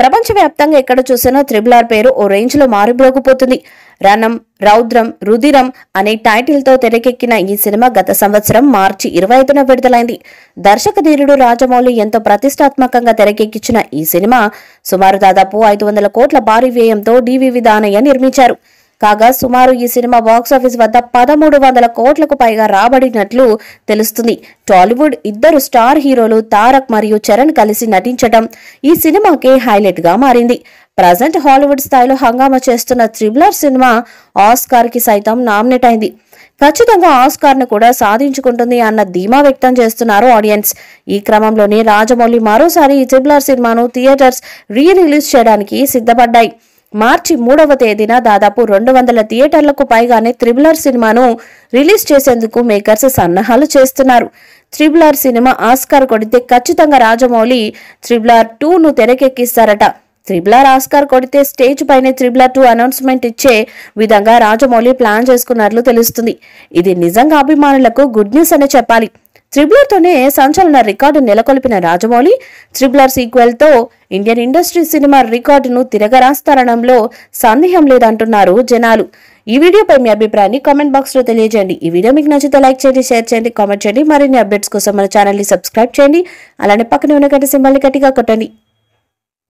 ప్రపంచవ్యాప్తంగా ఎక్కడ చూసినా త్రిబుల్ ఆర్ పేరు ఓ రేంజ్లో మారుబ్రోగిపోతుంది రణం రౌద్రం రుధిరం అనే టైటిల్తో తెరకెక్కిన ఈ సినిమా గత సంవత్సరం మార్చి ఇరవై ఐదున విడుదలైంది దర్శకధీరుడు రాజమౌళి ఎంతో ప్రతిష్టాత్మకంగా తెరకెక్కించిన ఈ సినిమా సుమారు దాదాపు ఐదు వందల కోట్ల భారీ వ్యయంతో డివి విధానయ్య నిర్మించారు కాగా సుమారు ఈ సినిమా బాక్సాఫీస్ వద్ద పదమూడు వందల కోట్లకు పైగా రాబడినట్లు తెలుస్తుంది టాలీవుడ్ ఇద్దరు స్టార్ హీరోలు తారక్ మరియు చరణ్ కలిసి నటించడం ఈ సినిమాకే హైలైట్ గా మారింది ప్రజెంట్ హాలీవుడ్ స్థాయిలో హంగామా చేస్తున్న త్రిబులర్ సినిమా ఆస్కార్ కి సైతం నామినేట్ అయింది ఖచ్చితంగా ఆస్కార్ను కూడా సాధించుకుంటుంది అన్న ధీమా వ్యక్తం చేస్తున్నారు ఆడియన్స్ ఈ క్రమంలోనే రాజమౌళి మరోసారి ఈ త్రిబులర్ సినిమాను థియేటర్స్ రీ రిలీజ్ చేయడానికి సిద్ధపడ్డాయి మార్చి మూడవ తేదీన దాదాపు రెండు వందల థియేటర్లకు పైగానే త్రిబులర్ సినిమాను రిలీజ్ చేసేందుకు మేకర్స్ సన్నాహాలు చేస్తున్నారు త్రిబులర్ సినిమా ఆస్కార్ కొడితే ఖచ్చితంగా రాజమౌళి త్రిబులర్ టూను తెరకెక్కిస్తారట త్రిబులర్ ఆస్కార్ కొడితే స్టేజ్ పైనే త్రిబులర్ టూ అనౌన్స్మెంట్ ఇచ్చే విధంగా రాజమౌళి ప్లాన్ చేసుకున్నట్లు తెలుస్తుంది ఇది నిజంగా అభిమానులకు గుడ్ న్యూస్ అనే చెప్పాలి త్రిబులర్తోనే సంచలన రికార్డు నెలకొల్పిన రాజమౌళి త్రిబులర్ సీక్వెల్తో ఇండియన్ ఇండస్ట్రీ సినిమా రికార్డును తిరగరాస్తారనంలో సందేహం లేదంటున్నారు జనాలు ఈ వీడియోపై మీ అభిప్రాయాన్ని కామెంట్ బాక్స్లో తెలియజేయండి ఈ వీడియో మీకు నచ్చితే లైక్ చేయండి షేర్ చేయండి కామెంట్ చేయండి మరిన్ని అప్డేట్స్ కోసం మన ఛానల్ని సబ్స్క్రైబ్ చేయండి అలానే పక్కనే ఉన్న గంట సింబల్ని గట్టిగా కొట్టండి